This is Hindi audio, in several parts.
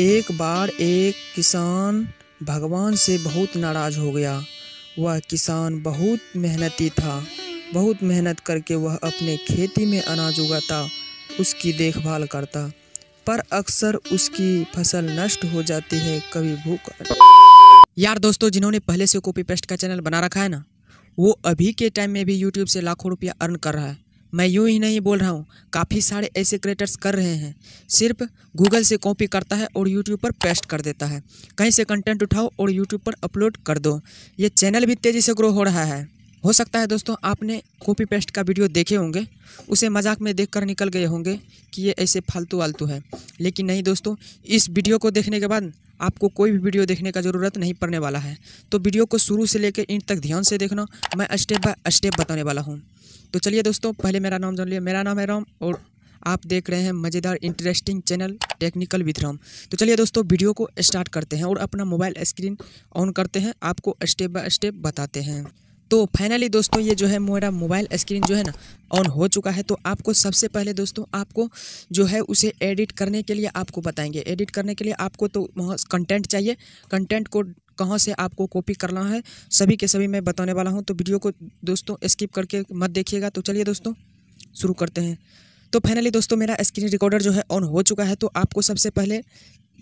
एक बार एक किसान भगवान से बहुत नाराज हो गया वह किसान बहुत मेहनती था बहुत मेहनत करके वह अपने खेती में अनाज उगाता उसकी देखभाल करता पर अक्सर उसकी फसल नष्ट हो जाती है कभी भूख यार दोस्तों जिन्होंने पहले से कॉपी पेस्ट का चैनल बना रखा है ना वो अभी के टाइम में भी यूट्यूब से लाखों रुपया अर्न कर रहा है मैं यूँ ही नहीं बोल रहा हूँ काफ़ी सारे ऐसे क्रिएटर्स कर रहे हैं सिर्फ गूगल से कॉपी करता है और यूट्यूब पर पेस्ट कर देता है कहीं से कंटेंट उठाओ और यूट्यूब पर अपलोड कर दो ये चैनल भी तेज़ी से ग्रो हो रहा है हो सकता है दोस्तों आपने कॉपी पेस्ट का वीडियो देखे होंगे उसे मजाक में देखकर निकल गए होंगे कि ये ऐसे फालतू वालतू है लेकिन नहीं दोस्तों इस वीडियो को देखने के बाद आपको कोई भी वीडियो देखने का ज़रूरत नहीं पड़ने वाला है तो वीडियो को शुरू से लेकर इंट तक ध्यान से देखना मैं स्टेप बाय स्टेप बताने वाला हूँ तो चलिए दोस्तों पहले मेरा नाम जान लिया मेरा नाम है राम और आप देख रहे हैं मज़ेदार interesting channel technical with Ram तो चलिए दोस्तों वीडियो को स्टार्ट करते हैं और अपना मोबाइल स्क्रीन ऑन करते हैं आपको स्टेप बाय स्टेप बताते हैं तो फाइनली दोस्तों ये जो है मेरा मोबाइल स्क्रीन जो है ना ऑन हो चुका है तो आपको सबसे पहले दोस्तों आपको जो है उसे एडिट करने के लिए आपको बताएंगे एडिट करने के लिए आपको तो कंटेंट चाहिए कंटेंट को कहाँ से आपको कॉपी करना है सभी के सभी मैं बताने वाला हूँ तो वीडियो को दोस्तों स्किप करके मत देखिएगा तो चलिए दोस्तों शुरू करते हैं तो फाइनली दोस्तों मेरा स्क्रीन रिकॉर्डर जो है ऑन हो चुका है तो आपको सबसे पहले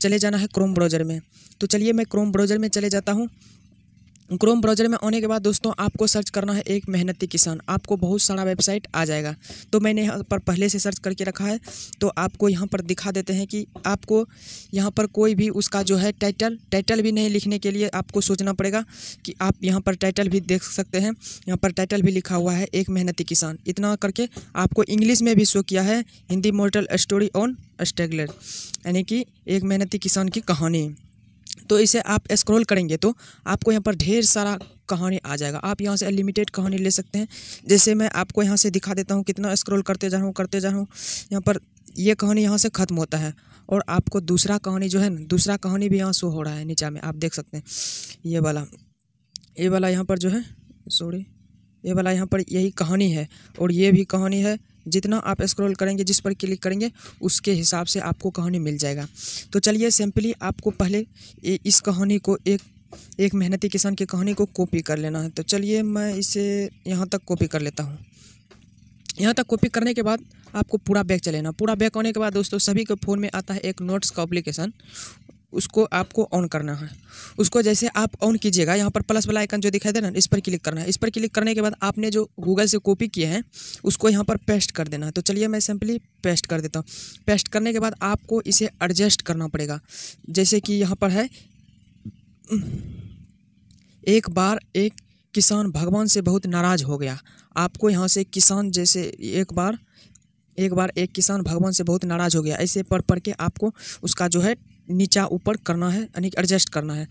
चले जाना है क्रोम ब्राउज़र में तो चलिए मैं क्रोम ब्राउज़र में चले जाता हूँ क्रोम ब्राउजर में आने के बाद दोस्तों आपको सर्च करना है एक मेहनती किसान आपको बहुत सारा वेबसाइट आ जाएगा तो मैंने यहाँ पर पहले से सर्च करके रखा है तो आपको यहाँ पर दिखा देते हैं कि आपको यहाँ पर कोई भी उसका जो है टाइटल टाइटल भी नहीं लिखने के लिए आपको सोचना पड़ेगा कि आप यहाँ पर टाइटल भी देख सकते हैं यहाँ पर टाइटल भी लिखा हुआ है एक मेहनती किसान इतना करके आपको इंग्लिश में भी शो किया है हिंदी मोर्टल स्टोरी ऑन स्टेगलर यानी कि एक मेहनती किसान की कहानी तो इसे आप स्क्रॉल करेंगे तो आपको यहाँ पर ढेर सारा कहानी आ जाएगा आप यहाँ से अनलिमिटेड कहानी ले सकते हैं जैसे मैं आपको यहाँ से दिखा देता हूँ कितना स्क्रॉल करते जा रहा हूँ करते जा रहा हूँ यहाँ पर ये यह कहानी यहाँ से ख़त्म होता है और आपको दूसरा कहानी जो है ना दूसरा कहानी भी यहाँ शो हो रहा है नीचा में आप देख सकते हैं ये वाला ये वाला यहाँ पर जो है सॉरी ये वाला यहाँ पर यही कहानी है और ये भी कहानी है जितना आप स्क्रॉल करेंगे जिस पर क्लिक करेंगे उसके हिसाब से आपको कहानी मिल जाएगा तो चलिए सिंपली आपको पहले इस कहानी को एक एक मेहनती किसान की कहानी को कॉपी कर लेना है तो चलिए मैं इसे यहाँ तक कॉपी कर लेता हूँ यहाँ तक कॉपी करने के बाद आपको पूरा बैग चलेना पूरा बैग आने के बाद दोस्तों सभी के फ़ोन में आता है एक नोट्स का अप्लीकेशन उसको आपको ऑन करना है उसको जैसे आप ऑन कीजिएगा यहाँ पर प्लस वाला आइकन जो दिखाई दे रहा है इस पर क्लिक करना है इस पर क्लिक करने के बाद आपने जो गूगल से कॉपी किए हैं उसको यहाँ पर पेस्ट कर देना है तो चलिए मैं सिंपली पेस्ट कर देता हूँ पेस्ट करने के बाद आपको इसे एडजस्ट करना पड़ेगा जैसे कि यहाँ पर है एक बार एक किसान भगवान से बहुत नाराज़ हो गया आपको यहाँ से किसान जैसे एक बार एक बार एक किसान भगवान से बहुत नाराज़ हो गया ऐसे पढ़ पढ़ के आपको उसका जो है नीचा ऊपर करना है यानी कि एडजस्ट करना है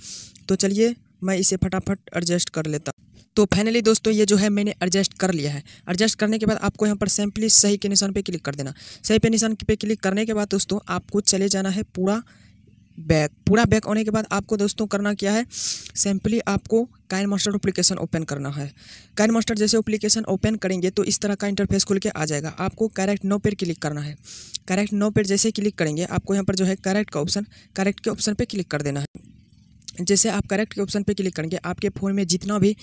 तो चलिए मैं इसे फटाफट एडजस्ट कर लेता तो फाइनली दोस्तों ये जो है मैंने एडजस्ट कर लिया है एडजस्ट करने के बाद आपको यहाँ पर सिंपली सही के निशान पे क्लिक कर देना सही पे निशान पे क्लिक करने के बाद दोस्तों आपको चले जाना है पूरा बैक पूरा बैक होने के बाद आपको दोस्तों करना क्या है सिंपली आपको काइन मास्टर अप्लीकेशन ओपन करना है काइन मास्टर जैसे अप्लीकेशन ओपन करेंगे तो इस तरह का इंटरफेस खुल के आ जाएगा आपको करेक्ट नो पेड क्लिक करना है करेक्ट नो पेड जैसे क्लिक करेंगे आपको यहाँ पर जो है करेक्ट का ऑप्शन करेक्ट के ऑप्शन पर क्लिक कर देना है जैसे आप करेक्ट के ऑप्शन पे क्लिक करेंगे आपके फ़ोन में जितना भी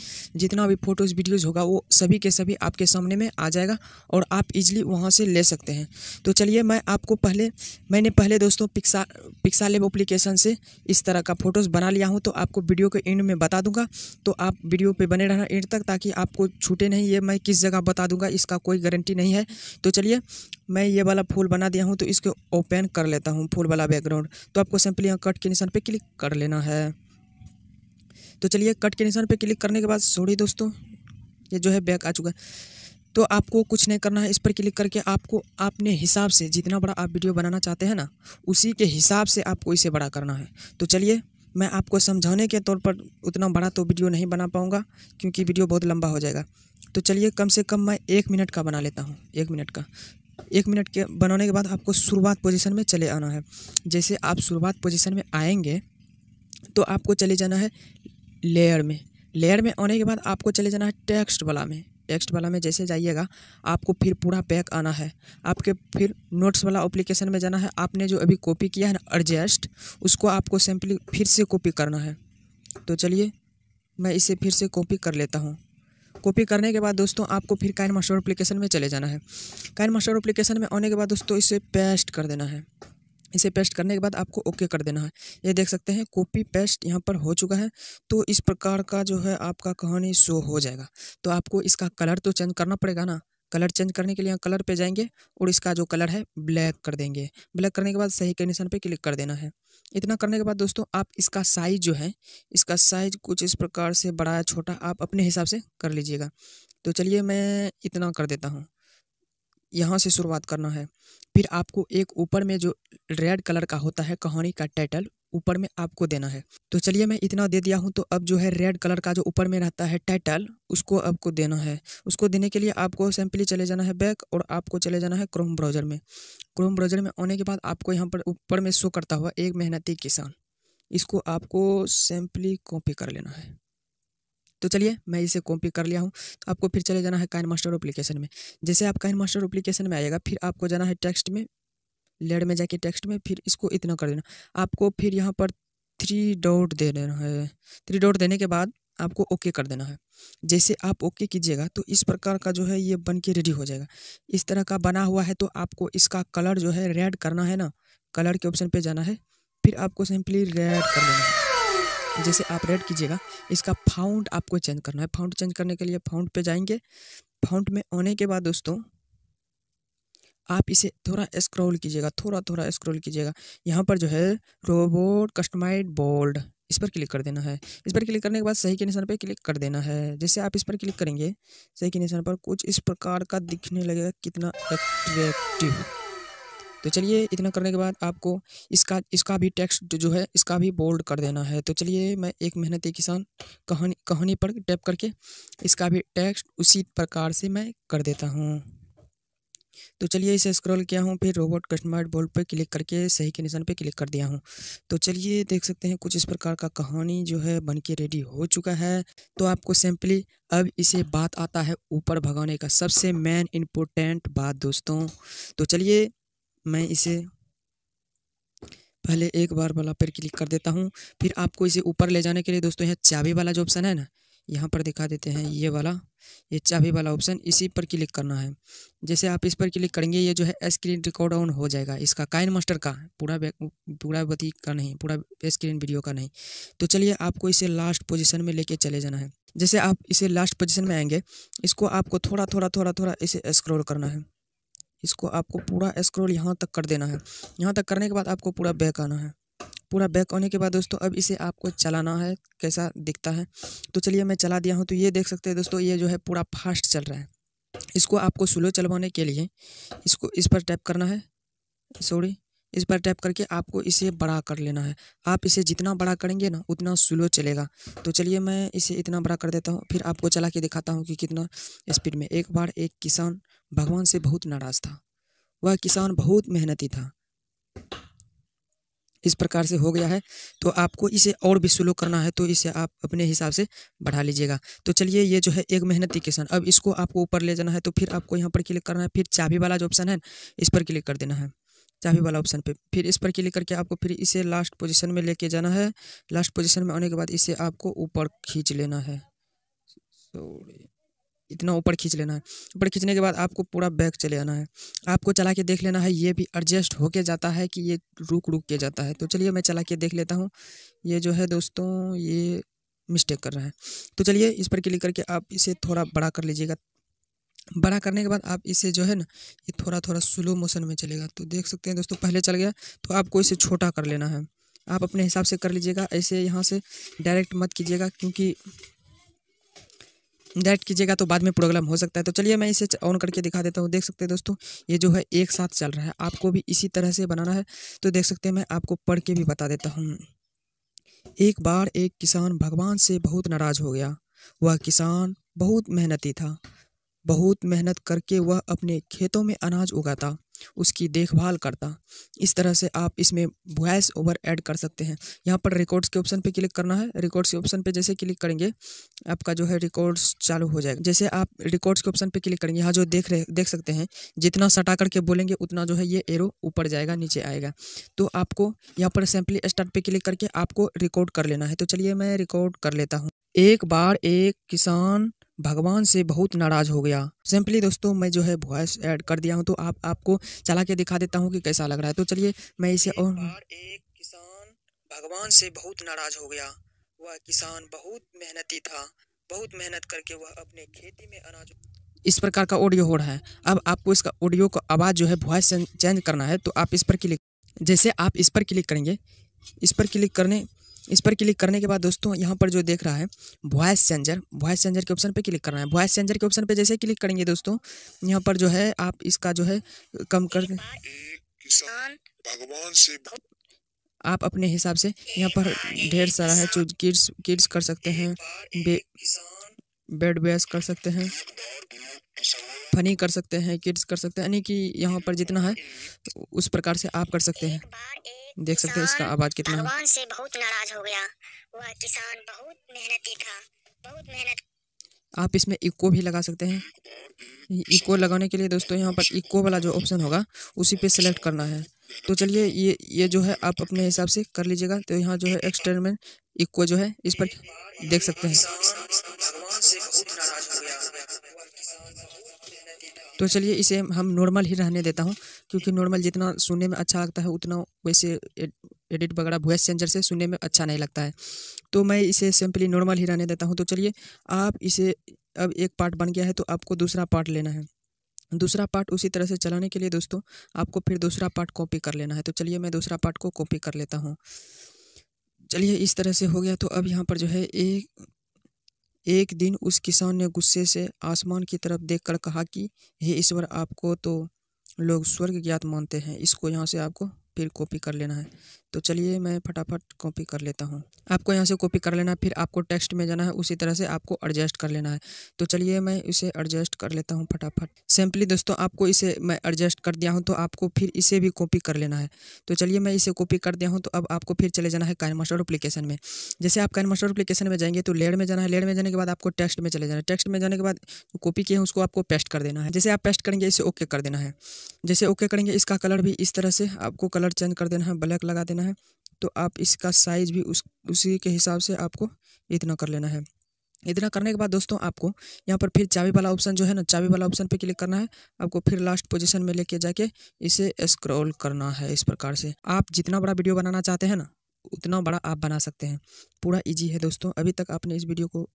जितना भी फ़ोटोज़ वीडियोज़ होगा वो सभी के सभी आपके सामने में आ जाएगा और आप इजीली वहाँ से ले सकते हैं तो चलिए मैं आपको पहले मैंने पहले दोस्तों पिक्सा पिक्सा लेब एप्लीकेशन से इस तरह का फ़ोटोज़ बना लिया हूँ तो आपको वीडियो के एंड में बता दूँगा तो आप वीडियो पर बने रहना एंड तक ताकि आपको छूटे नहीं ये मैं किस जगह बता दूँगा इसका कोई गारंटी नहीं है तो चलिए मैं ये वाला फूल बना दिया हूँ तो इसको ओपन कर लेता हूँ फूल वाला बैकग्राउंड तो आपको सिंपली यहाँ कट के निशान पर क्लिक कर लेना है तो चलिए कट के निशान पर क्लिक करने के बाद सॉरी दोस्तों ये जो है बैक आ चुका है तो आपको कुछ नहीं करना है इस पर क्लिक करके आपको अपने हिसाब से जितना बड़ा आप वीडियो बनाना चाहते हैं ना उसी के हिसाब से आपको इसे बड़ा करना है तो चलिए मैं आपको समझाने के तौर पर उतना बड़ा तो वीडियो नहीं बना पाऊँगा क्योंकि वीडियो बहुत लंबा हो जाएगा तो चलिए कम से कम मैं एक मिनट का बना लेता हूँ एक मिनट का एक मिनट के बनाने के बाद आपको शुरुआत पोजिशन में चले आना है जैसे आप शुरुआत पोजिशन में आएंगे तो आपको चले जाना है लेयर में लेयर में आने के बाद आपको चले जाना है टेक्स्ट वाला में टेक्स्ट वाला में जैसे जाइएगा आपको फिर पूरा पैक आना है आपके फिर नोट्स वाला एप्लीकेशन में जाना है आपने जो अभी कॉपी किया है ना एडजस्ट उसको आपको सिंपली फिर से कॉपी करना है तो चलिए मैं इसे फिर से कॉपी कर लेता हूँ कॉपी करने के बाद दोस्तों आपको फिर काइन मास्टर अप्लीकेशन में चले जाना है काइन मास्टर एप्लीकेशन में आने के बाद दोस्तों इसे पेस्ट कर देना है इसे पेस्ट करने के बाद आपको ओके कर देना है ये देख सकते हैं कॉपी पेस्ट यहाँ पर हो चुका है तो इस प्रकार का जो है आपका कहानी शो हो जाएगा तो आपको इसका कलर तो चेंज करना पड़ेगा ना कलर चेंज करने के लिए यहाँ कलर पे जाएंगे और इसका जो कलर है ब्लैक कर देंगे ब्लैक करने के बाद सही कंडीशन पे क्लिक कर देना है इतना करने के बाद दोस्तों आप इसका साइज़ जो है इसका साइज़ कुछ इस प्रकार से बड़ा छोटा आप अपने हिसाब से कर लीजिएगा तो चलिए मैं इतना कर देता हूँ यहाँ से शुरुआत करना है फिर आपको एक ऊपर में जो रेड कलर का होता है कहानी का टाइटल ऊपर में आपको देना है तो चलिए मैं इतना दे दिया हूँ तो अब जो है रेड कलर का जो ऊपर में रहता है टाइटल उसको आपको देना है उसको देने के लिए आपको सिंपली चले जाना है बैक और आपको चले जाना है क्रोम ब्राउज़र में क्रोम ब्राउज़र में आने के बाद आपको यहाँ पर ऊपर में शो करता हुआ एक मेहनती किसान इसको आपको सिंपली कॉपी कर लेना है तो चलिए मैं इसे कॉपी कर लिया हूँ तो आपको फिर चले जाना है काइन मास्टर अप्लीकेशन में जैसे आप काइन मास्टर अप्लीकेशन में आएगा फिर आपको जाना है टेक्स्ट में लेड में जाके टेक्स्ट में फिर इसको इतना कर देना आपको फिर यहाँ पर थ्री डॉट दे देना है थ्री डॉट देने के बाद आपको ओके कर देना है जैसे आप ओके कीजिएगा तो इस प्रकार का जो है ये बन के रेडी हो जाएगा इस तरह का बना हुआ है तो आपको इसका कलर जो है रेड करना है ना कलर के ऑप्शन पे जाना है फिर आपको सिंपली रेड कर देना है जैसे आप रेड कीजिएगा इसका फाउंट आपको चेंज करना है फाउंट चेंज करने के लिए फाउंट पे जाएंगे फाउंट में आने के बाद दोस्तों आप इसे थोड़ा स्क्रॉल कीजिएगा थोड़ा थोड़ा स्क्रॉल कीजिएगा यहाँ पर जो है रोबोट कस्टमाइज बोल्ड इस पर क्लिक कर देना है इस पर क्लिक करने के बाद सही के निशान पर क्लिक कर देना है जैसे आप इस पर क्लिक करेंगे सही के निशान पर कुछ इस प्रकार का दिखने लगेगा कितना एट्रैक्टिव तो चलिए इतना करने के बाद आपको इसका इसका भी टेक्स्ट जो है इसका भी बोल्ड कर देना है तो चलिए मैं एक मेहनती किसान कहानी कहानी पर टैप करके इसका भी टेक्स्ट उसी प्रकार से मैं कर देता हूँ तो चलिए इसे स्क्रॉल किया हूँ फिर रोबोट कस्टमाइज बोल्ड पर क्लिक करके सही के निशान पर क्लिक कर दिया हूँ तो चलिए देख सकते हैं कुछ इस प्रकार का कहानी जो है बन के रेडी हो चुका है तो आपको सिंपली अब इसे बात आता है ऊपर भगाने का सबसे मेन इम्पोर्टेंट बात दोस्तों तो चलिए मैं इसे पहले एक बार वाला पर क्लिक कर देता हूँ फिर आपको इसे ऊपर ले जाने के लिए दोस्तों यहाँ चाबी वाला जो ऑप्शन है ना यहाँ पर दिखा देते हैं ये वाला ये चाबी वाला ऑप्शन इसी पर क्लिक करना है जैसे आप इस पर क्लिक करेंगे ये जो है स्क्रीन रिकॉर्ड ऑन हो जाएगा इसका काइन मास्टर का पूरा पूरा बती का नहीं पूरा स्क्रीन वीडियो का नहीं तो चलिए आपको इसे लास्ट पोजिशन में लेके चले जाना है जैसे आप इसे लास्ट पोजिशन में आएंगे इसको आपको थोड़ा थोड़ा थोड़ा थोड़ा इसे स्क्रोल करना है इसको आपको पूरा स्क्रॉल यहाँ तक कर देना है यहाँ तक करने के बाद आपको पूरा बैक आना है पूरा बैक आने के बाद दोस्तों अब इसे आपको चलाना है कैसा दिखता है तो चलिए मैं चला दिया हूँ तो ये देख सकते हैं दोस्तों ये जो है पूरा फास्ट चल रहा है इसको आपको स्लो चलवाने के लिए इसको इस पर टैप करना है सॉरी इस पर टैप करके आपको इसे बड़ा कर लेना है आप इसे जितना बड़ा करेंगे ना उतना स्लो चलेगा तो चलिए मैं इसे इतना बड़ा कर देता हूँ फिर आपको चला के दिखाता हूँ कि कितना स्पीड में एक बार एक किसान भगवान से बहुत नाराज़ था वह किसान बहुत मेहनती था इस प्रकार से हो गया है तो आपको इसे और भी स्लो करना है तो इसे आप अपने हिसाब से बढ़ा लीजिएगा तो चलिए ये जो है एक मेहनती किसान अब इसको आपको ऊपर ले जाना है तो फिर आपको यहाँ पर क्लिक करना है फिर चाबी वाला जो ऑप्शन है इस पर क्लिक कर देना है चाबी वाला ऑप्शन पे फिर इस पर क्लिक करके आपको फिर इसे लास्ट पोजीशन में लेके जाना है लास्ट पोजीशन में आने के बाद इसे आपको ऊपर खींच लेना है सॉरी इतना ऊपर खींच लेना है ऊपर खींचने के बाद आपको पूरा बैग चले आना है आपको चला के देख लेना है ये भी एडजस्ट होके जाता है कि ये रुक रुक के जाता है तो चलिए मैं चला के देख लेता हूँ ये जो है दोस्तों ये मिस्टेक कर रहा है तो चलिए इस पर क्लिक करके आप इसे थोड़ा बड़ा कर लीजिएगा बड़ा करने के बाद आप इसे जो है ना ये थोड़ा थोड़ा स्लो मोशन में चलेगा तो देख सकते हैं दोस्तों पहले चल गया तो आपको इसे छोटा कर लेना है आप अपने हिसाब से कर लीजिएगा ऐसे यहाँ से डायरेक्ट मत कीजिएगा क्योंकि डायरेक्ट कीजिएगा तो बाद में प्रॉब्लम हो सकता है तो चलिए मैं इसे ऑन करके दिखा देता हूँ देख सकते हैं दोस्तों ये जो है एक साथ चल रहा है आपको भी इसी तरह से बनाना है तो देख सकते हैं मैं आपको पढ़ के भी बता देता हूँ एक बार एक किसान भगवान से बहुत नाराज़ हो गया वह किसान बहुत मेहनती था बहुत मेहनत करके वह अपने खेतों में अनाज उगाता उसकी देखभाल करता इस तरह से आप इसमें वॉइस ओवर ऐड कर सकते हैं यहाँ पर रिकॉर्ड्स के ऑप्शन पे क्लिक करना है रिकॉर्ड्स के ऑप्शन पे जैसे क्लिक करेंगे आपका जो है रिकॉर्ड्स चालू हो जाएगा जैसे आप रिकॉर्ड्स के ऑप्शन पे क्लिक करेंगे यहाँ जो देख रहे देख सकते हैं जितना सटा करके बोलेंगे उतना जो है ये एरो ऊपर जाएगा नीचे आएगा तो आपको यहाँ पर सैम्पली स्टार्ट पर क्लिक करके आपको रिकॉर्ड कर लेना है तो चलिए मैं रिकॉर्ड कर लेता हूँ एक बार एक किसान भगवान से बहुत नाराज हो गया सिंपली दोस्तों मैं जो है वॉइस ऐड कर दिया हूँ तो आप आपको चला के दिखा देता हूँ कि कैसा लग रहा है तो चलिए मैं इसे और एक किसान भगवान से बहुत नाराज हो गया वह किसान बहुत मेहनती था बहुत मेहनत करके वह अपने खेती में अनाज इस प्रकार का ऑडियो हो रहा है अब आपको इसका ऑडियो का आवाज़ जो है वॉइस चेंज करना है तो आप इस पर क्लिक जैसे आप इस पर क्लिक करेंगे इस पर क्लिक करने इस पर क्लिक करने के बाद दोस्तों यहाँ पर जो देख रहा है वॉइस चेंजर वॉइस चेंजर के ऑप्शन पे क्लिक करना है वॉइस चेंजर के ऑप्शन पे जैसे क्लिक करेंगे दोस्तों यहाँ पर जो है आप इसका जो है कम कर आप अपने हिसाब से यहाँ पर ढेर सारा है चूज किड्स किड्स कर सकते हैं बेड बेस कर सकते हैं फनी कर सकते हैं किड्स कर सकते हैं यानी कि यहाँ पर जितना है उस प्रकार से आप कर सकते हैं देख सकते हैं इसका आवाज़ कितना है से बहुत नाराज हो गया वह किसान बहुत मेहनती था बहुत मेहनत आप इसमें इको भी लगा सकते हैं इको लगाने के लिए दोस्तों यहाँ पर इको वाला जो ऑप्शन होगा उसी पे सेलेक्ट करना है तो चलिए ये ये जो है आप अपने हिसाब से कर लीजिएगा तो यहाँ जो है एक्सटर्नमेंट इको जो है इस पर देख सकते हैं तो चलिए इसे हम नॉर्मल ही रहने देता हूँ क्योंकि नॉर्मल जितना सुनने में अच्छा लगता है उतना वैसे एडिट वगैरह वॉइस चेंजर से सुनने में अच्छा नहीं लगता है तो मैं इसे सिंपली नॉर्मल ही रहने देता हूँ तो चलिए आप इसे अब एक पार्ट बन गया है तो आपको दूसरा पार्ट लेना है दूसरा पार्ट उसी तरह से चलाने के लिए दोस्तों आपको फिर दूसरा पार्ट कॉपी कर लेना है तो चलिए मैं दूसरा पार्ट को कॉपी कर लेता हूँ चलिए इस तरह से हो गया तो अब यहाँ पर जो है एक एक दिन उस किसान ने गुस्से से आसमान की तरफ देखकर कहा कि हे ईश्वर आपको तो लोग स्वर्ग ज्ञात मानते हैं इसको यहाँ से आपको फिर कॉपी कर लेना है तो चलिए मैं फटाफट कॉपी कर लेता हूँ आपको यहाँ से कॉपी कर लेना है फिर आपको टेक्स्ट में जाना है उसी तरह से आपको एडजस्ट कर लेना है तो चलिए मैं इसे एडजस्ट कर लेता हूँ फटाफट सिंपली दोस्तों आपको इसे मैं एडजस्ट कर दिया हूँ तो आपको फिर इसे भी कॉपी कर लेना है तो चलिए मैं इसे कॉपी कर दिया हूँ तो अब आपको फिर चले जाना है कैन मास्टर एप्लीकेशन में जैसे आप कैन मास्टर अप्लीकेशन में जाएंगे तो लेड में जाना है लेड में जाने के बाद आपको टेक्स्ट में चले जाना है टेक्स्ट में जाने के बाद कॉपी किए हैं उसको आपको पेस्ट कर देना है जैसे आप पेस्ट करेंगे इसे ओके कर देना है जैसे ओके करेंगे इसका कलर भी इस तरह से आपको कलर कलर चेंज कर देना है ब्लैक लगा देना है तो आप इसका साइज़ भी उस उसी के हिसाब से आपको इतना कर लेना है इतना करने के बाद दोस्तों आपको यहाँ पर फिर चाबी वाला ऑप्शन जो है ना चाबी वाला ऑप्शन पे क्लिक करना है आपको फिर लास्ट पोजीशन में लेके जाके इसे स्क्रॉल करना है इस प्रकार से आप जितना बड़ा वीडियो बनाना चाहते हैं ना उतना बड़ा आप बना सकते हैं पूरा इजी है दोस्तों अभी तक आपने इस वीडियो को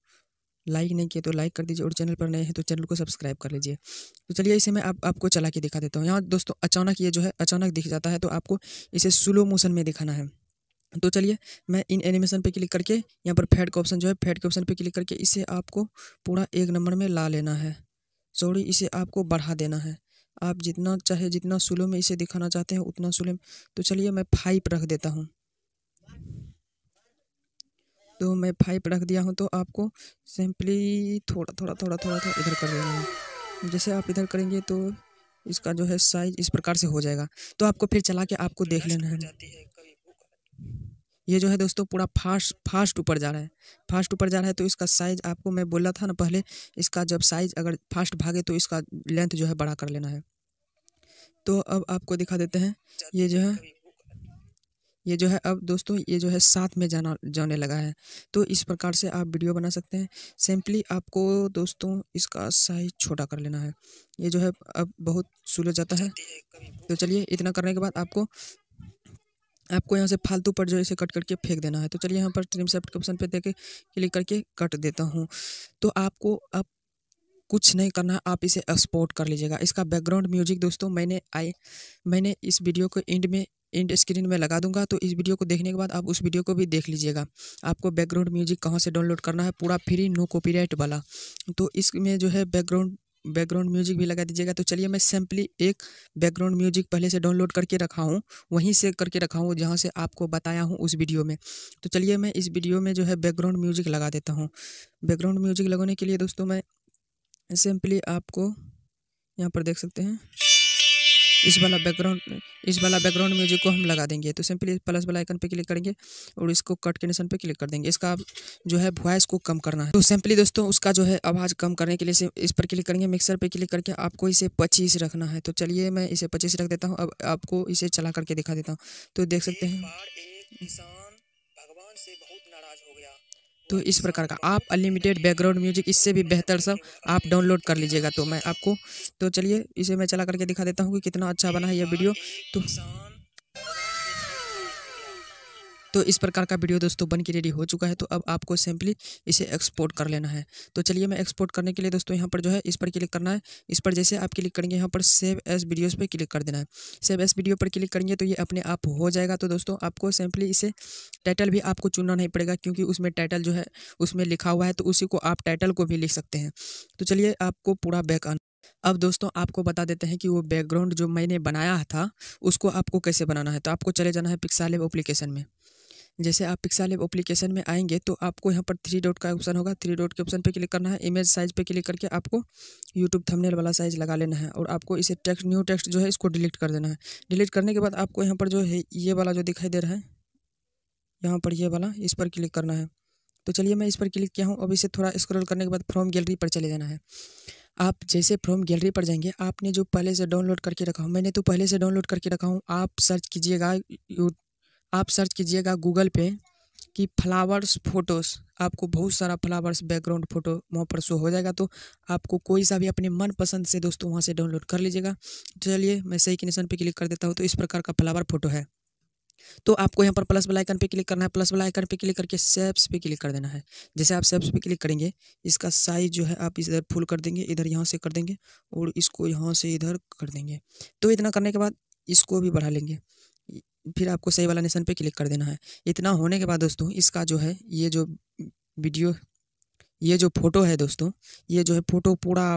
लाइक नहीं किया तो लाइक कर दीजिए और चैनल पर नए हैं तो चैनल को सब्सक्राइब कर लीजिए तो चलिए इसे मैं आप, आपको चला के दिखा देता हूँ यहाँ दोस्तों अचानक ये जो है अचानक दिख जाता है तो आपको इसे स्लो मोशन में दिखाना है तो चलिए मैं इन एनिमेशन पे क्लिक करके यहाँ पर फैड का ऑप्शन जो है फैड के ऑप्शन पे क्लिक करके इसे आपको पूरा एक नंबर में ला लेना है सॉरी इसे आपको बढ़ा देना है आप जितना चाहे जितना स्लो में इसे दिखाना चाहते हैं उतना स्लो में तो चलिए मैं फाइव रख देता हूँ तो मैं फाइप रख दिया हूँ तो आपको सिंपली थोड़ा थोड़ा थोड़ा थोड़ा थोड़ा इधर कर लेना है जैसे आप इधर करेंगे तो इसका जो है साइज इस प्रकार से हो जाएगा तो आपको फिर चला के आपको देख लेना है ये जो है दोस्तों पूरा फास्ट फास्ट ऊपर जा रहा है फास्ट ऊपर जा रहा है तो इसका साइज आपको मैं बोला था ना पहले इसका जब साइज अगर फास्ट भागे तो इसका लेंथ जो है बड़ा कर लेना है तो अब आपको दिखा देते हैं ये जो है ये जो है अब दोस्तों ये जो है साथ में जाना जाने लगा है तो इस प्रकार से आप वीडियो बना सकते हैं सिंपली आपको दोस्तों इसका साइज छोटा कर लेना है ये जो है अब बहुत सुलझ जाता है तो चलिए इतना करने के बाद आपको आपको यहाँ से फालतू पर जो इसे कट करके फेंक देना है तो चलिए यहाँ पर ट्रिम सेफ्ट के ऑप्शन पर देके क्लिक करके कट देता हूँ तो आपको अब कुछ नहीं करना है आप इसे एक्सपोर्ट कर लीजिएगा इसका बैकग्राउंड म्यूजिक दोस्तों मैंने आई मैंने इस वीडियो को एंड में एंड स्क्रीन में लगा दूंगा तो इस वीडियो को देखने के बाद आप उस वीडियो को भी देख लीजिएगा आपको बैकग्राउंड म्यूजिक कहाँ से डाउनलोड करना है पूरा फ्री नो कॉपीराइट वाला तो इसमें जो है बैकग्राउंड बैकग्राउंड म्यूजिक भी लगा दीजिएगा तो चलिए मैं सिंपली एक बैकग्राउंड म्यूजिक पहले से डाउनलोड करके रखा हूँ वहीं से करके रखा हूँ जहाँ से आपको बताया हूँ उस वीडियो में तो चलिए मैं इस वीडियो में जो है बैकग्राउंड म्यूजिक लगा देता हूँ बैकग्राउंड म्यूजिक लगाने के लिए दोस्तों मैं सिंपली आपको यहाँ पर देख सकते हैं इस वाला बैकग्राउंड इस वाला बैकग्राउंड म्यूजिक को हम लगा देंगे तो सिंपली प्लस वाला आइकन पे क्लिक करेंगे और इसको कट के निशान पे क्लिक कर देंगे इसका जो है वॉइस को कम करना है तो सिंपली दोस्तों उसका जो है आवाज़ कम करने के लिए इस पर क्लिक करेंगे मिक्सर पे क्लिक करके आपको इसे पच्चीस रखना है तो चलिए मैं इसे पच्चीस रख देता हूँ अब आपको इसे चला करके दिखा देता हूँ तो देख सकते हैं तो इस प्रकार का आप अनलिमिटेड बैकग्राउंड म्यूजिक इससे भी बेहतर सब आप डाउनलोड कर लीजिएगा तो मैं आपको तो चलिए इसे मैं चला करके दिखा देता हूँ कि कितना अच्छा बना है यह वीडियो तो तो इस प्रकार का वीडियो दोस्तों बन के रेडी हो चुका है तो अब आपको सिंपली इसे एक्सपोर्ट कर लेना है तो चलिए मैं एक्सपोर्ट करने के लिए दोस्तों यहाँ पर जो है इस पर क्लिक करना है इस पर जैसे आप क्लिक करेंगे यहाँ पर सेव एस वीडियोज़ पर क्लिक कर देना है सेव एस वीडियो पर क्लिक करेंगे तो ये अपने आप हो जाएगा तो दोस्तों आपको सिंपली इसे टाइटल भी आपको चुनना नहीं पड़ेगा क्योंकि उसमें टाइटल जो है उसमें लिखा हुआ है तो उसी को आप टाइटल को भी लिख सकते हैं तो चलिए आपको पूरा बैक आना अब दोस्तों आपको बता देते हैं कि वो बैकग्राउंड जो मैंने बनाया था उसको आपको कैसे बनाना है तो आपको चले जाना है पिक्सालेब एप्लीकेशन में जैसे आप पिक्सा लेब अप्लीकेशन में आएंगे तो आपको यहाँ पर थ्री डॉट का ऑप्शन होगा थ्री डॉट के ऑप्शन पे क्लिक करना है इमेज साइज पे क्लिक करके आपको यूट्यूब थंबनेल वाला साइज लगा लेना है और आपको इसे टेक्स्ट न्यू टेक्स्ट जो है इसको डिलीट कर देना है डिलीट करने के बाद आपको यहाँ पर जो है ये वाला जो दिखाई दे रहा है यहाँ पर ये वाला इस पर क्लिक करना है तो चलिए मैं इस पर क्लिक किया हूँ अब इसे थोड़ा स्क्रॉल करने के बाद फ्रॉम गैलरी पर चले जाना है आप जैसे फ्रॉम गैलरी पर जाएंगे आपने जो पहले से डाउनलोड करके रखा हूँ मैंने तो पहले से डाउनलोड करके रखा हूँ आप सर्च कीजिएगा आप सर्च कीजिएगा गूगल पे कि फ्लावर्स फोटोज़ आपको बहुत सारा फ्लावर्स बैकग्राउंड फोटो वहाँ पर शो हो जाएगा तो आपको कोई सा भी अपने मनपसंद से दोस्तों वहाँ से डाउनलोड कर लीजिएगा चलिए मैं सही कनेक्शन पे क्लिक कर देता हूँ तो इस प्रकार का फ्लावर फोटो है तो आपको यहाँ पर प्लस वाला आइकन पे क्लिक करना है प्लस वाला आइकन पे क्लिक करके सेप्स पे क्लिक कर देना है जैसे आप सेप्स पे क्लिक करेंगे इसका साइज जो है आप इधर फुल कर देंगे इधर यहाँ से कर देंगे और इसको यहाँ से इधर कर देंगे तो इतना करने के बाद इसको भी बढ़ा लेंगे फिर आपको सही वाला निशान पे क्लिक कर देना है इतना होने के बाद दोस्तों इसका जो है ये जो वीडियो ये जो फ़ोटो है दोस्तों ये जो है फ़ोटो पूरा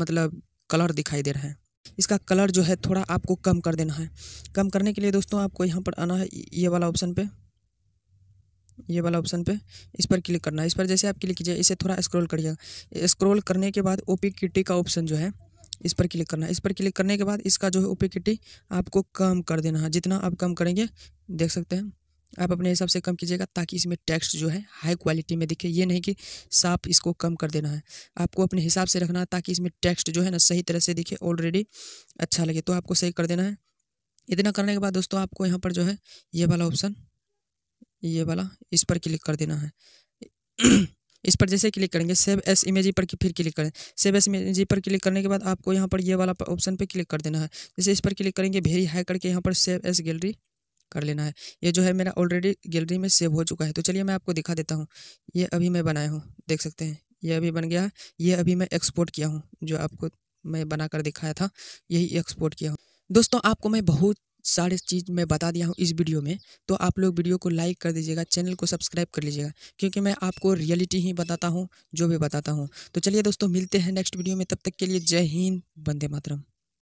मतलब कलर दिखाई दे रहा है इसका कलर जो है थोड़ा आपको कम कर देना है कम करने के लिए दोस्तों आपको यहाँ पर आना है ये वाला ऑप्शन पे ये वाला ऑप्शन पे इस पर क्लिक करना है इस पर जैसे आप क्लिक कीजिए इसे थोड़ा स्क्रॉल करिएगा स्क्रॉल करने के बाद ओ पी का ऑप्शन जो है इस पर क्लिक करना है इस पर क्लिक करने के बाद इसका जो है ओपेकिटी आपको कम कर देना है जितना आप कम करेंगे देख सकते हैं आप अपने हिसाब से कम कीजिएगा ताकि इसमें टेक्स्ट जो है हाई क्वालिटी में दिखे ये नहीं कि साफ इसको कम कर देना है आपको अपने हिसाब से रखना है ताकि इसमें टेक्स्ट जो है ना सही तरह से दिखे ऑलरेडी अच्छा लगे तो आपको सही कर देना है इतना करने के बाद दोस्तों आपको यहाँ पर जो है ये वाला ऑप्शन ये वाला इस पर क्लिक कर देना है इस पर जैसे क्लिक करेंगे सेव एस इमेज पर फिर क्लिक करें सेव एस इमेज पर क्लिक करने के बाद आपको यहाँ पर ये वाला ऑप्शन पर क्लिक कर देना है जैसे इस पर क्लिक करेंगे भेरी हाई करके यहाँ पर सेव एस गैलरी कर लेना है ये जो है मेरा ऑलरेडी गैलरी में सेव हो चुका है तो चलिए मैं आपको दिखा देता हूँ ये अभी मैं बनाया हूँ देख सकते हैं ये अभी बन गया है ये अभी मैं एक्सपोर्ट किया हूँ जो आपको मैं बनाकर दिखाया था यही एक्सपोर्ट किया हूँ दोस्तों आपको मैं बहुत सारे चीज़ मैं बता दिया हूँ इस वीडियो में तो आप लोग वीडियो को लाइक कर दीजिएगा चैनल को सब्सक्राइब कर लीजिएगा क्योंकि मैं आपको रियलिटी ही बताता हूँ जो भी बताता हूँ तो चलिए दोस्तों मिलते हैं नेक्स्ट वीडियो में तब तक के लिए जय हिंद बंदे मातरम